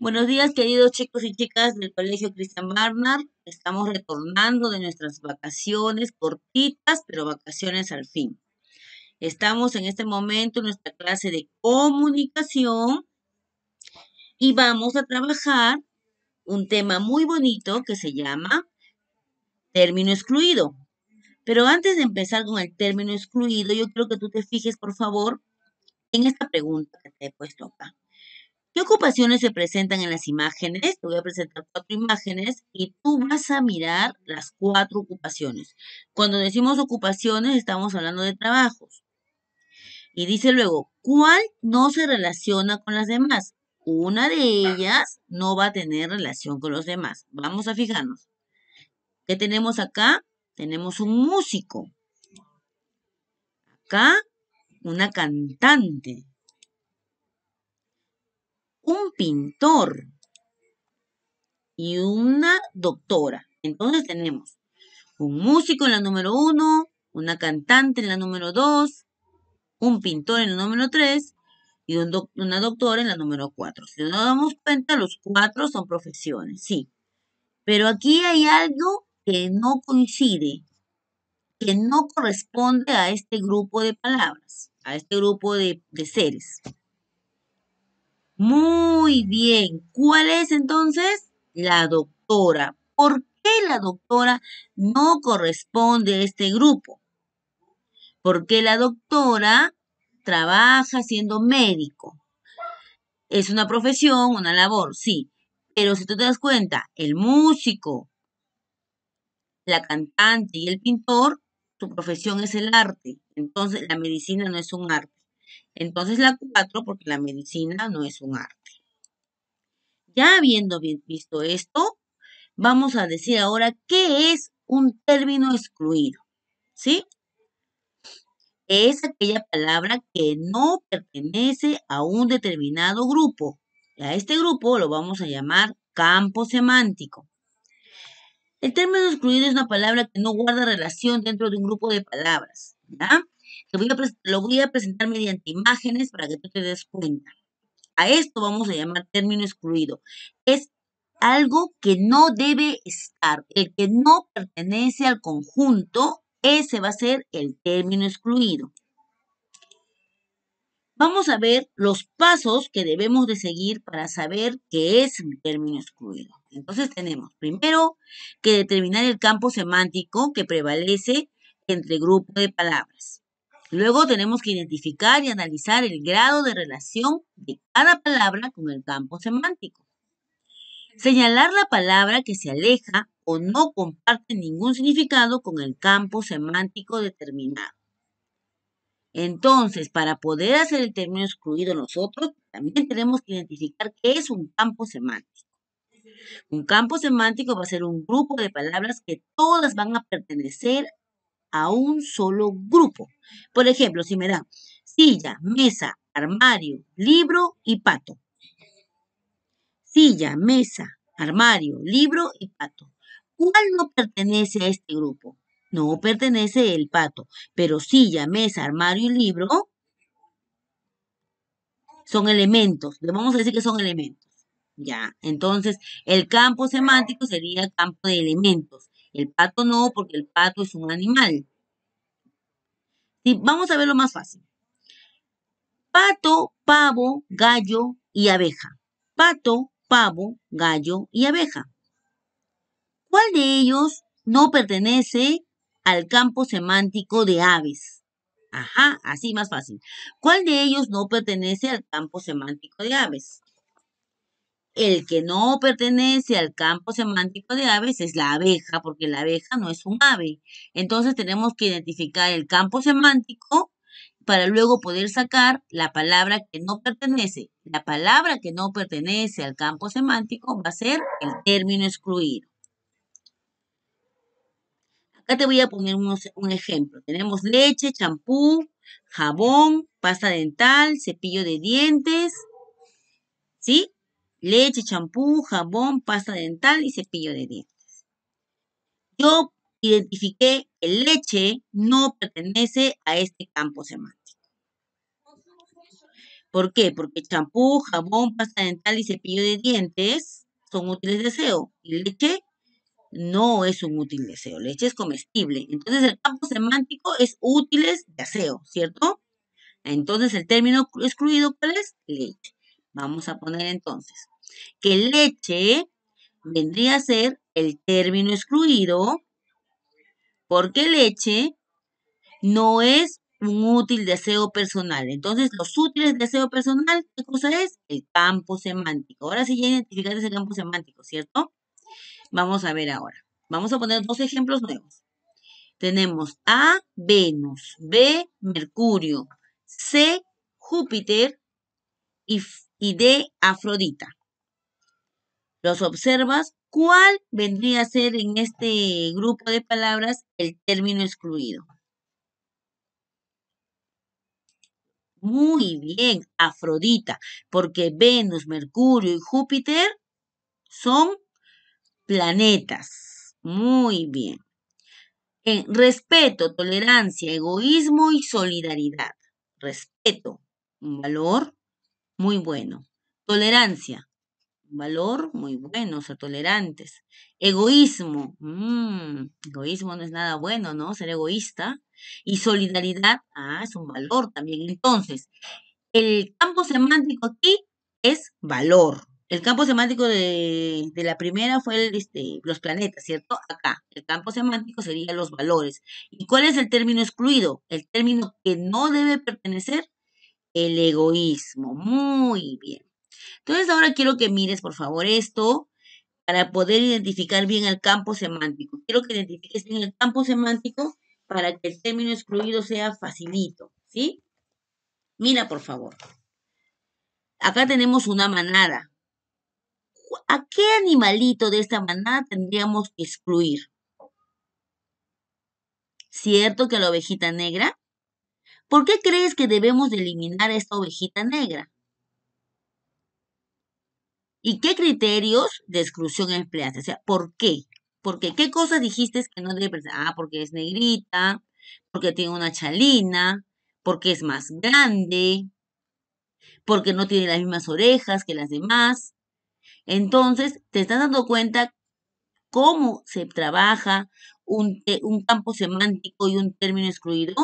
Buenos días, queridos chicos y chicas del Colegio Cristian Barnard. Estamos retornando de nuestras vacaciones cortitas, pero vacaciones al fin. Estamos en este momento en nuestra clase de comunicación y vamos a trabajar un tema muy bonito que se llama término excluido. Pero antes de empezar con el término excluido, yo quiero que tú te fijes, por favor, en esta pregunta que te he puesto acá. ¿Qué ocupaciones se presentan en las imágenes? Te voy a presentar cuatro imágenes y tú vas a mirar las cuatro ocupaciones. Cuando decimos ocupaciones estamos hablando de trabajos. Y dice luego, ¿cuál no se relaciona con las demás? Una de ellas no va a tener relación con los demás. Vamos a fijarnos. ¿Qué tenemos acá? Tenemos un músico. Acá, una cantante un pintor y una doctora. Entonces tenemos un músico en la número uno, una cantante en la número dos, un pintor en la número tres y una doctora en la número cuatro. Si nos damos cuenta, los cuatro son profesiones, sí. Pero aquí hay algo que no coincide, que no corresponde a este grupo de palabras, a este grupo de, de seres. Muy bien. ¿Cuál es entonces? La doctora. ¿Por qué la doctora no corresponde a este grupo? Porque la doctora trabaja siendo médico. Es una profesión, una labor, sí. Pero si tú te das cuenta, el músico, la cantante y el pintor, su profesión es el arte. Entonces, la medicina no es un arte. Entonces la 4, porque la medicina no es un arte. Ya habiendo visto esto, vamos a decir ahora qué es un término excluido. ¿Sí? Es aquella palabra que no pertenece a un determinado grupo. A este grupo lo vamos a llamar campo semántico. El término excluido es una palabra que no guarda relación dentro de un grupo de palabras. ¿verdad?, lo voy a presentar mediante imágenes para que tú te des cuenta. A esto vamos a llamar término excluido. Es algo que no debe estar, el que no pertenece al conjunto, ese va a ser el término excluido. Vamos a ver los pasos que debemos de seguir para saber qué es un término excluido. Entonces tenemos primero que determinar el campo semántico que prevalece entre grupo de palabras. Luego tenemos que identificar y analizar el grado de relación de cada palabra con el campo semántico. Señalar la palabra que se aleja o no comparte ningún significado con el campo semántico determinado. Entonces, para poder hacer el término excluido nosotros, también tenemos que identificar qué es un campo semántico. Un campo semántico va a ser un grupo de palabras que todas van a pertenecer a un solo grupo. Por ejemplo, si me dan silla, mesa, armario, libro y pato. Silla, mesa, armario, libro y pato. ¿Cuál no pertenece a este grupo? No pertenece el pato, pero silla, mesa, armario y libro son elementos. Le vamos a decir que son elementos. Ya, entonces el campo semántico sería el campo de elementos. El pato no, porque el pato es un animal. Y vamos a ver lo más fácil. Pato, pavo, gallo y abeja. Pato, pavo, gallo y abeja. ¿Cuál de ellos no pertenece al campo semántico de aves? Ajá, así más fácil. ¿Cuál de ellos no pertenece al campo semántico de aves? El que no pertenece al campo semántico de aves es la abeja, porque la abeja no es un ave. Entonces tenemos que identificar el campo semántico para luego poder sacar la palabra que no pertenece. La palabra que no pertenece al campo semántico va a ser el término excluido. Acá te voy a poner un ejemplo. Tenemos leche, champú, jabón, pasta dental, cepillo de dientes, ¿sí? leche, champú, jabón, pasta dental y cepillo de dientes. Yo identifiqué que leche no pertenece a este campo semántico. ¿Por qué? Porque champú, jabón, pasta dental y cepillo de dientes son útiles de aseo y leche no es un útil de aseo. leche es comestible. Entonces el campo semántico es útiles de aseo, ¿cierto? Entonces el término excluido, ¿cuál es? Leche. Vamos a poner entonces que leche vendría a ser el término excluido porque leche no es un útil deseo personal. Entonces, los útiles deseo personal, ¿qué cosa es? El campo semántico. Ahora sí ya identificaste ese campo semántico, ¿cierto? Vamos a ver ahora. Vamos a poner dos ejemplos nuevos. Tenemos A, Venus, B, Mercurio, C, Júpiter y y de Afrodita. Los observas, ¿cuál vendría a ser en este grupo de palabras el término excluido? Muy bien, Afrodita, porque Venus, Mercurio y Júpiter son planetas. Muy bien. respeto, tolerancia, egoísmo y solidaridad. Respeto, valor muy bueno. Tolerancia, valor muy bueno, ser tolerantes. Egoísmo, mm, egoísmo no es nada bueno, ¿no? Ser egoísta. Y solidaridad, ah, es un valor también. Entonces, el campo semántico aquí es valor. El campo semántico de, la primera fue este, los planetas, ¿cierto? Acá. El campo semántico sería los valores. ¿Y cuál es el término excluido? El término que no debe pertenecer el egoísmo. Muy bien. Entonces ahora quiero que mires, por favor, esto para poder identificar bien el campo semántico. Quiero que identifiques bien el campo semántico para que el término excluido sea facilito, ¿sí? Mira, por favor. Acá tenemos una manada. ¿A qué animalito de esta manada tendríamos que excluir? ¿Cierto que la ovejita negra? ¿Por qué crees que debemos eliminar esta ovejita negra? ¿Y qué criterios de exclusión empleaste? O sea, ¿por qué? Porque qué cosas dijiste que no pensar. Ah, porque es negrita, porque tiene una chalina, porque es más grande, porque no tiene las mismas orejas que las demás. Entonces, te estás dando cuenta cómo se trabaja un campo semántico y un término excluido.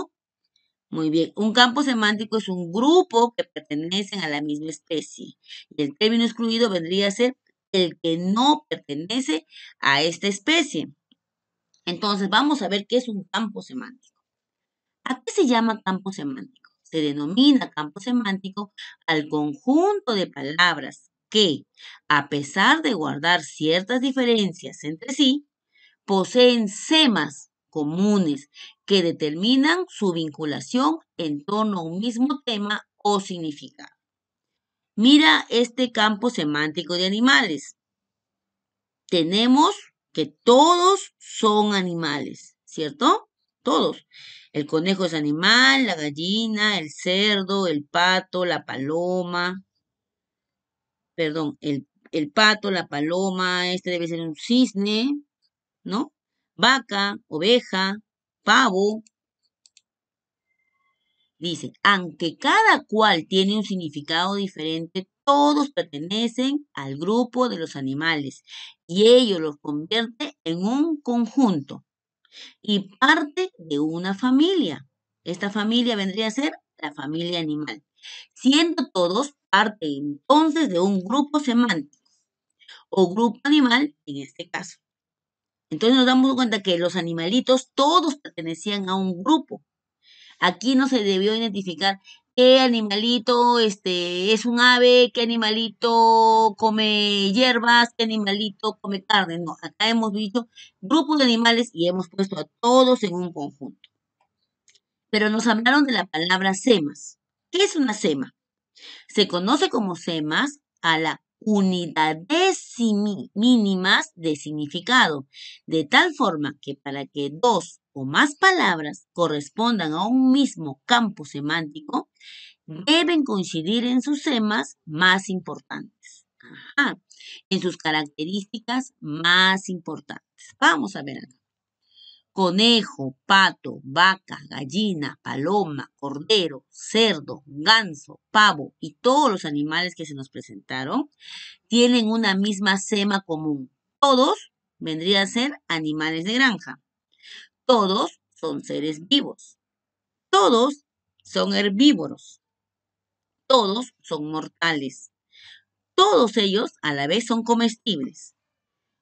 Muy bien, un campo semántico es un grupo que pertenecen a la misma especie. Y el término excluido vendría a ser el que no pertenece a esta especie. Entonces, vamos a ver qué es un campo semántico. ¿A qué se llama campo semántico? Se denomina campo semántico al conjunto de palabras que, a pesar de guardar ciertas diferencias entre sí, poseen semas comunes que determinan su vinculación en torno a un mismo tema o significado. Mira este campo semántico de animales. Tenemos que todos son animales, ¿cierto? Todos. El conejo es animal, la gallina, el cerdo, el pato, la paloma. Perdón, el, el pato, la paloma, este debe ser un cisne, ¿no? vaca, oveja, pavo. Dice, aunque cada cual tiene un significado diferente, todos pertenecen al grupo de los animales y ello los convierte en un conjunto y parte de una familia. Esta familia vendría a ser la familia animal, siendo todos parte entonces de un grupo semántico o grupo animal en este caso. Entonces nos damos cuenta que los animalitos todos pertenecían a un grupo. Aquí no se debió identificar qué animalito este, es un ave, qué animalito come hierbas, qué animalito come carne. No, acá hemos dicho grupos de animales y hemos puesto a todos en un conjunto. Pero nos hablaron de la palabra semas. ¿Qué es una sema? Se conoce como semas a la unidades mínimas de significado, de tal forma que para que dos o más palabras correspondan a un mismo campo semántico, deben coincidir en sus temas más importantes, Ajá. en sus características más importantes. Vamos a ver acá conejo, pato, vaca, gallina, paloma, cordero, cerdo, ganso, pavo y todos los animales que se nos presentaron tienen una misma sema común. Todos vendrían a ser animales de granja. Todos son seres vivos. Todos son herbívoros. Todos son mortales. Todos ellos a la vez son comestibles.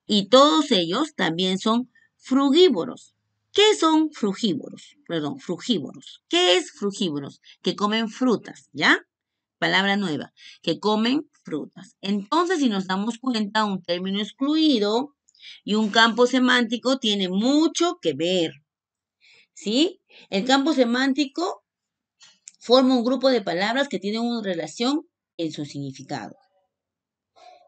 Y todos ellos también son frugívoros ¿Qué son frugívoros? Perdón, frugívoros. ¿Qué es frugívoros? Que comen frutas, ¿ya? Palabra nueva, que comen frutas. Entonces, si nos damos cuenta, un término excluido y un campo semántico tiene mucho que ver. ¿Sí? El campo semántico forma un grupo de palabras que tienen una relación en su significado.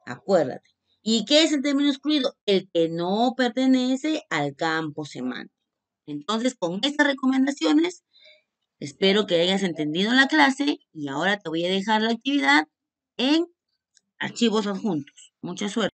Acuérdate. ¿Y qué es el término excluido? El que no pertenece al campo semántico. Entonces, con estas recomendaciones, espero que hayas entendido la clase y ahora te voy a dejar la actividad en archivos adjuntos. Mucha suerte.